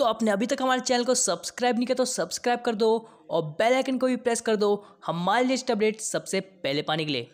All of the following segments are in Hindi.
दोस्तों आपने अभी तक हमारे चैनल को सब्सक्राइब नहीं किया तो सब्सक्राइब कर दो और बेल आइकन को भी प्रेस कर दो हमारे लेटेस्ट अपडेट सबसे पहले पाने के लिए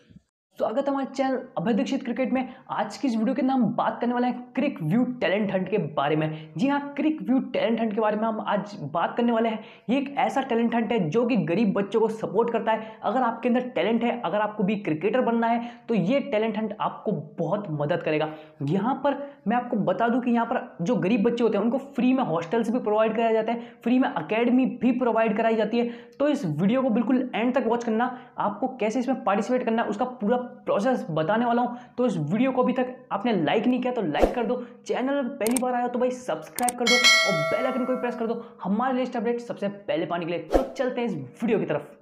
स्वागत है हमारे चैनल अभय दीक्षित क्रिकेट में आज की इस वीडियो के नाम हम बात करने वाले हैं क्रिक व्यू टैलेंट हंट के बारे में जी हाँ क्रिक व्यू टैलेंट हंट के बारे में हम आज बात करने वाले हैं ये एक ऐसा टैलेंट हंट है जो कि गरीब बच्चों को सपोर्ट करता है अगर आपके अंदर टैलेंट है अगर आपको भी क्रिकेटर बनना है तो ये टैलेंट हंट आपको बहुत मदद करेगा यहाँ पर मैं आपको बता दूँ कि यहाँ पर जो गरीब बच्चे होते हैं उनको फ्री में हॉस्टल्स भी प्रोवाइड कराया जाता है फ्री में अकेडमी भी प्रोवाइड कराई जाती है तो इस वीडियो को बिल्कुल एंड तक वॉच करना आपको कैसे इसमें पार्टिसिपेट करना है उसका पूरा प्रोसेस बताने वाला हूँ तो इस वीडियो को अभी तक आपने लाइक नहीं किया तो लाइक कर दो चैनल पहली बार आया तो भाई सब्सक्राइब कर दो और बेल आइकन को भी प्रेस कर दो हमारे लेटेस्ट अपडेट सबसे पहले पाने के लिए तो चलते हैं इस वीडियो की तरफ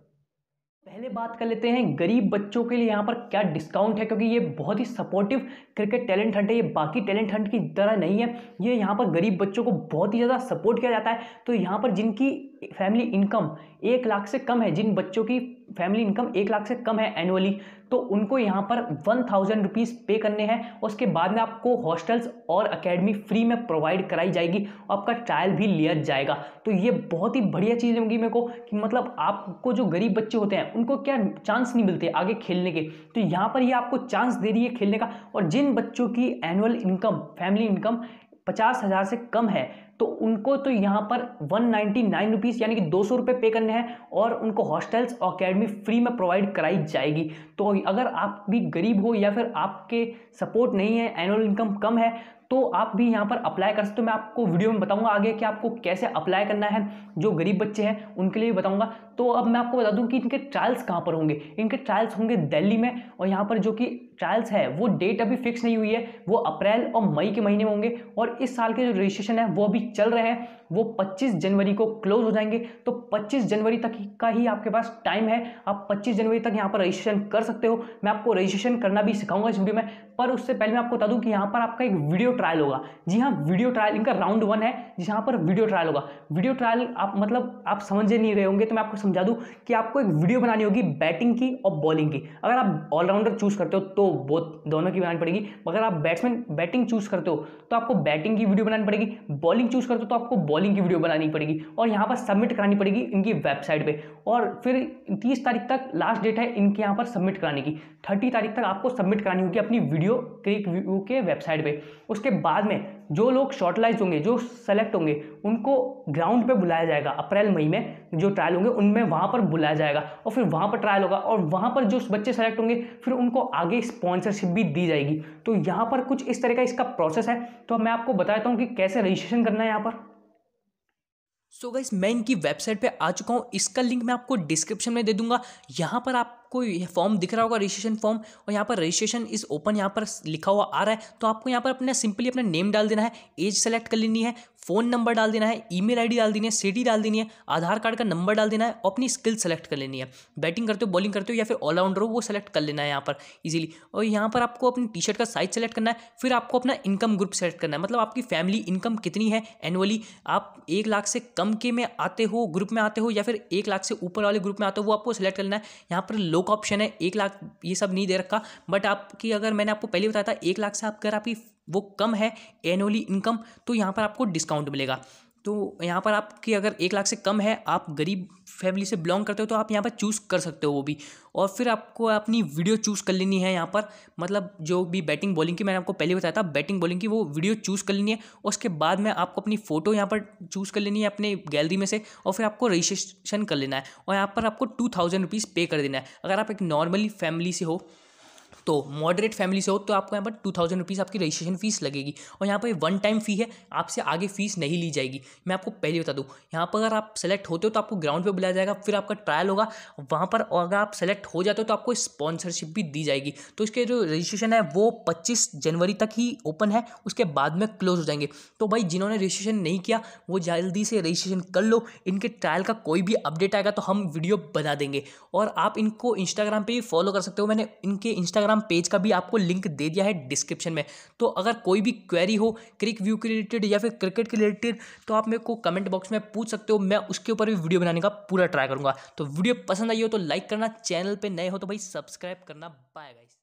पहले बात कर लेते हैं गरीब बच्चों के लिए यहाँ पर क्या डिस्काउंट है क्योंकि ये बहुत ही सपोर्टिव क्रिकेट टैलेंट हंट है ये बाकी टैलेंट हंट की तरह नहीं है ये यहाँ पर गरीब बच्चों को बहुत ही ज़्यादा सपोर्ट किया जाता है तो यहाँ पर जिनकी फैमिली इनकम एक लाख से कम है जिन बच्चों की फैमिली इनकम एक लाख से कम है एनुअली तो उनको यहाँ पर वन थाउजेंड रुपीज़ पे करने हैं उसके बाद में आपको हॉस्टल्स और अकेडमी फ्री में प्रोवाइड कराई जाएगी और आपका ट्रायल भी लिया जाएगा तो ये बहुत ही बढ़िया चीज़ होगी मेरे को कि मतलब आपको जो गरीब बच्चे होते हैं उनको क्या चांस नहीं मिलते आगे खेलने के तो यहाँ पर ये आपको चांस दे रही है खेलने का और जिन बच्चों की एनुअल इनकम फैमिली इनकम पचास हज़ार से कम है तो उनको तो यहाँ पर वन नाइन्टी नाइन रुपीज़ यानी कि दो सौ रुपये पे करने हैं और उनको हॉस्टल्स और अकेडमी फ्री में प्रोवाइड कराई जाएगी तो अगर आप भी गरीब हो या फिर आपके सपोर्ट नहीं है एनुअल इनकम कम है तो आप भी यहाँ पर अप्लाई कर सकते हो मैं आपको वीडियो में बताऊँगा आगे कि आपको कैसे अप्लाई करना है जो गरीब बच्चे हैं उनके लिए भी बताऊँगा तो अब मैं आपको बता दूँ कि इनके ट्रायल्स कहाँ पर होंगे इनके ट्रायल्स होंगे दिल्ली में और यहाँ पर जो कि ट्रायल्स है वो डेट अभी फिक्स नहीं हुई है वो अप्रैल और मई के महीने में होंगे और इस साल के जो रजिस्ट्रेशन है वो अभी चल रहे हैं वो 25 जनवरी को क्लोज हो जाएंगे तो 25 जनवरी तक का ही आपके पास टाइम है आप 25 जनवरी तक यहाँ पर रजिस्ट्रेशन कर सकते हो मैं आपको रजिस्ट्रेशन करना भी सिखाऊंगा इस वीडियो में पर उससे पहले मैं आपको बता दूँ कि यहाँ पर आपका एक वीडियो ट्रायल होगा जी हाँ वीडियो ट्रायल इनका राउंड वन है जहाँ पर वीडियो ट्रायल होगा वीडियो ट्रायल आप मतलब आप समझे नहीं रहे होंगे तो मैं आपको समझा दूँ कि आपको एक वीडियो बनानी होगी बैटिंग की और बॉलिंग की अगर आप ऑलराउंडर चूज़ करते हो तो वो दोनों की बनानी पड़ेगी अगर आप बैट्समैन बैटिंग चूज़ करते हो तो आपको बैटिंग की वीडियो बनानी पड़ेगी बॉलिंग चूज़ करते हो तो आपको बॉलिंग की वीडियो बनानी पड़ेगी और यहाँ पर सबमिट करानी पड़ेगी इनकी वेबसाइट पे और फिर तीस तारीख तक लास्ट डेट है इनके यहाँ पर सबमिट कराने की थर्टी तारीख तक आपको सबमिट करानी होगी अपनी वीडियो क्रिक व्यू के वेबसाइट पे उसके बाद में जो लोग शॉर्टलाइज होंगे जो सेलेक्ट होंगे उनको ग्राउंड पे बुलाया जाएगा अप्रैल मई में जो ट्रायल होंगे उनमें वहाँ पर बुलाया जाएगा और फिर वहाँ पर ट्रायल होगा और वहाँ पर जो बच्चे सेलेक्ट होंगे फिर उनको आगे स्पॉन्सरशिप भी दी जाएगी तो यहाँ पर कुछ इस तरह का इसका प्रोसेस है तो मैं आपको बताता हूँ कि कैसे रजिस्ट्रेशन करना है यहाँ पर सो so गाइस मैं इनकी वेबसाइट पे आ चुका हूँ इसका लिंक मैं आपको डिस्क्रिप्शन में दे दूंगा यहाँ पर आप आपको फॉर्म दिख रहा होगा रजिस्ट्रेशन फॉर्म और यहाँ पर रजिस्ट्रेशन इज ओपन यहाँ पर लिखा हुआ आ रहा है तो आपको यहाँ पर अपने सिंपली अपना नेम डाल देना है एज सेलेक्ट कर लेनी है फ़ोन नंबर डाल देना है ईमेल आईडी डाल देनी है सिटी डाल देनी है आधार कार्ड का नंबर डाल देना है और अपनी स्किल सेलेक्ट कर लेनी है बैटिंग करते हो बॉलिंग करते हो या फिर ऑलराउंडर हो वो सेलेक्ट कर लेना है यहाँ पर इजीली और यहाँ पर आपको अपनी टी शर्ट का साइज सेलेक्ट करना है फिर आपको अपना इनकम ग्रुप सेलेक्ट करना है मतलब आपकी फैमिली इनकम कितनी है एनुअली आप एक लाख से कम के में आते हो ग्रुप में आते हो या फिर एक लाख से ऊपर वाले ग्रुप में आते हो वो आपको सेलेक्ट करना है यहाँ पर लोक ऑप्शन है एक लाख ये सब नहीं दे रखा बट आपकी अगर मैंने आपको पहले बताया था एक लाख से आप अगर आपकी वो कम है एनुअली इनकम तो यहाँ पर आपको डिस्काउंट मिलेगा तो यहाँ पर आपकी अगर एक लाख से कम है आप गरीब फैमिली से बिलोंग करते हो तो आप यहाँ पर चूज़ कर सकते हो वो भी और फिर आपको अपनी वीडियो चूज़ कर लेनी है यहाँ पर मतलब जो भी बैटिंग बॉलिंग की मैंने आपको पहले बताया था बैटिंग बॉलिंग की वो वीडियो चूज़ कर लेनी है उसके बाद में आपको अपनी फ़ोटो यहाँ पर चूज़ कर लेनी है अपने गैलरी में से और फिर आपको रजिस्ट्रेशन कर लेना है और यहाँ पर आपको टू थाउजेंड रुपीज़ पे कर देना है अगर आप एक नॉर्मली फैमिली से हो तो मॉडरेट फैमिली से हो तो आपको यहाँ पर टू थाउजेंड रुपीज़ आपकी रजिस्ट्रेशन फीस लगेगी और यहाँ पर वन टाइम फ़ी है आपसे आगे फीस नहीं ली जाएगी मैं आपको पहले बता दूँ यहाँ पर अगर आप सेलेक्ट होते हो तो आपको ग्राउंड पर बुलाया जाएगा फिर आपका ट्रायल होगा वहाँ पर अगर आप सेलेक्ट हो जाते हो तो आपको स्पॉन्सरशिप भी दी जाएगी तो इसके जो रजिस्ट्रेशन है वो पच्चीस जनवरी तक ही ओपन है उसके बाद में क्लोज हो जाएंगे तो भाई जिन्होंने रजिस्ट्रेशन नहीं किया वो जल्दी से रजिस्ट्रेशन कर लो इनके ट्रायल का कोई भी अपडेट आएगा तो हम वीडियो बना देंगे और आप इनको इंस्टाग्राम पर भी फॉलो कर सकते हो मैंने इनके इंस्टाग्राम इंस्टाग्राम पेज का भी आपको लिंक दे दिया है डिस्क्रिप्शन में तो अगर कोई भी क्वेरी हो क्रिक व्यू के रिलेटेड या फिर क्रिकेट के रिलेटेड तो आप मेरे को कमेंट बॉक्स में पूछ सकते हो मैं उसके ऊपर भी वीडियो बनाने का पूरा ट्राई करूँगा तो वीडियो पसंद आई हो तो लाइक करना चैनल पर नए हो तो भाई सब्सक्राइब करना बाय गाइस